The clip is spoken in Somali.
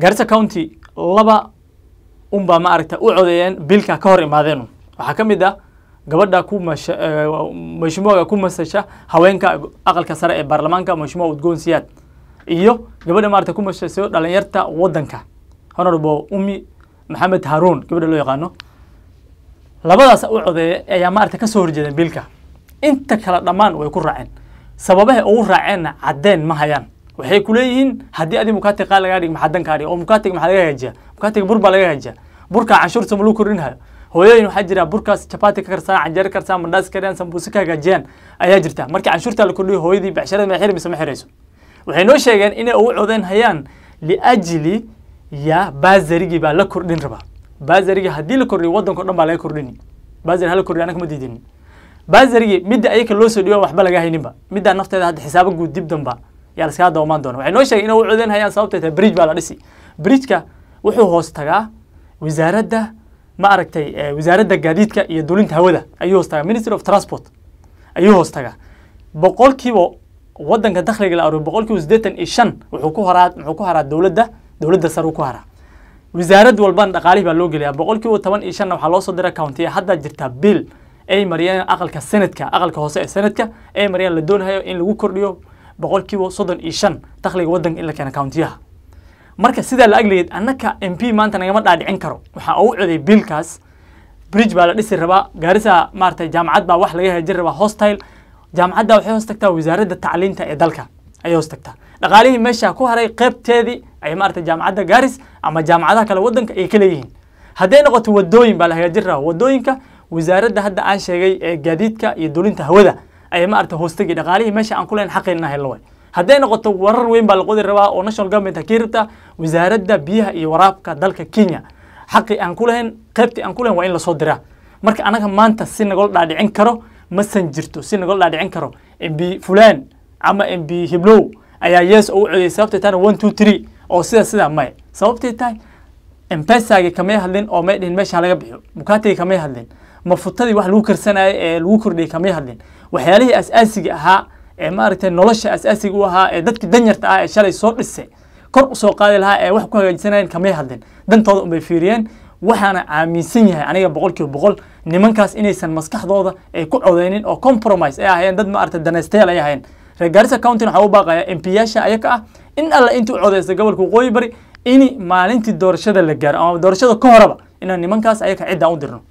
garissa county laba unbaa ma u codeeyeen bilka ka hor imaadeen waxaa ka mid ah gabadha ku mashmuuga ku masasha haweenka aqalka sare ee baarlamaanka mashmuua udgoon siyaad iyo gabadha maarata ku mashasiyo dhalinyarta wadanka honorable umi maxamed haruun gabadha loo yaqaano labadaas u codeeya ayaa maarata kasoo horjeedeen bilka inta kale dhammaan way ku raaceen sababaha ugu raaceenna caddeen ma hayaan waxay kuleeyihiin haddii adi mukatiqa lagaa dhig maxaa dan kaa dhig oo mukatiga maxaa laga hagajiya mukatiga bur baa laga hagajiya burka canshuurta ma lagu kordhinhayo hooyooyin waxaa jira burkaas jabaati ka karsadaan canjeero karsadaan mandaas ka dhiyaan ka hagaajiyaan ayaa jirta markii canshuurta la kordhiyo hooyadii becsharada ma xiri mise ma xirayso waxay noo sheegeen inay ugu codeyn hayaan liajli ya baazarigii baa la kordhin rabaa baazarigii haddii la kordhiyo waddanka dhan baa laga kordhini baazari ha la kordhiyo ma diidinin baazarigii midda ayaka loo soo dhigo waxba laga hayninba middaa nafteeda hadda xisaabo guud dib damba yaa laskaga doomaan doona waxay noo sheegay inay u codeynhayaan sababtay tahay bridge baa la dhisi bridgeka wuxuu hoos tagaa wasaaradda ma aragtay eh, wasaaradda gaadiidka iyo dulinta hawada ayuu hoos tagaa ministry of transport ayuu hoos tagaa boqolkiiba wadanka dakhliga la aruuriyo boqolkiiba siddeetan iyo shan wuxuu ku haraa muxuu ku haraa dowladda dowladda sare uu ku haraa wasaarad walbana dhaqaalihii baa loo geliyaa boqolkiiba toban iyo shanna waxaa loo soo dira countiya haddaa jirtaa bill ay mariyeen aqalka senadka aqalka hoose ee senadka ay mariyeen la doonayo in lagu kordhiyo boqolkiiba soddon iyo shan dakhliga waddanka in la keena countiyaha marka sidaa la aglayeed annaka m p maanta nagama dhaadhicin karo waxaa ugu coday biilkaas bridge baa la dhisi rabaa gaarisa maarata jaamacad baa wax laga hajin rabaa hostile jaamacadda waxay hoos tagtaa wasaaradda tacliinta ee dalka ayay hoos tagtaa dhaqaalihii meesha ku haray qaybteedii ay maarata jaamacadda gaaris ama jaamacadaha kale waddanka ay ka leeyihiin hadday noqoto wadooyin baa la hagaajin rabaa wadooyinka wasaaradda hadda aan sheegay ee gaadiidka iyo dulinta hawada ay maarata hoostagi dhaqaalihii meesha aan kulahayn xaqeynna hello hadday noqoto warar weyn baa laqodi rabaa oo national government ha kii wasaaradda biyaha iyo waraabka dalka kenya xaqii aan kulahayn qaybtii aan kulahayn waa in lasoo diraa marka anaga maanta si nagala dhaadhicin karo masan jirto si nagala dhaadhicin karo mb fulaan ama mb hiblow ayaa yees ugu codiyay sababtay tahana one two three oo sida sidaa maya sababtay tahay embesagi kamay hadlin oo may dhihin laga bixiyo mukaatigi kamay hadlin mafutadii wax lagu karsanayo ee lagu kordhiyay kamay hadlin waxyaalihii asaasiga ahaa ee maaragtay nolosha asaasiga u ahaa ee dadkii danyarta ah ee shalay soo dhisay kor usoo qaadi lahaa ee wax ku hagaajisanayeen kamay hadlin dantooda unbay fiiriyeen waxaana aaminsan yahay aniga boqol kiiba boqol nimankaas inaysan maskaxdooda ay ku codeynin oo compromise ay ahayeen dad maaragtay danaystayaal ay ahayeen reer garissa countyna waxaa u baaqaya mpiyaasha ayaka ah in alla intuu codeysta gobolka waqooyi bari in maalintii doorashada la gaaro ama doorashada ka horaba inaan nimankaas ayaga cidda u dirno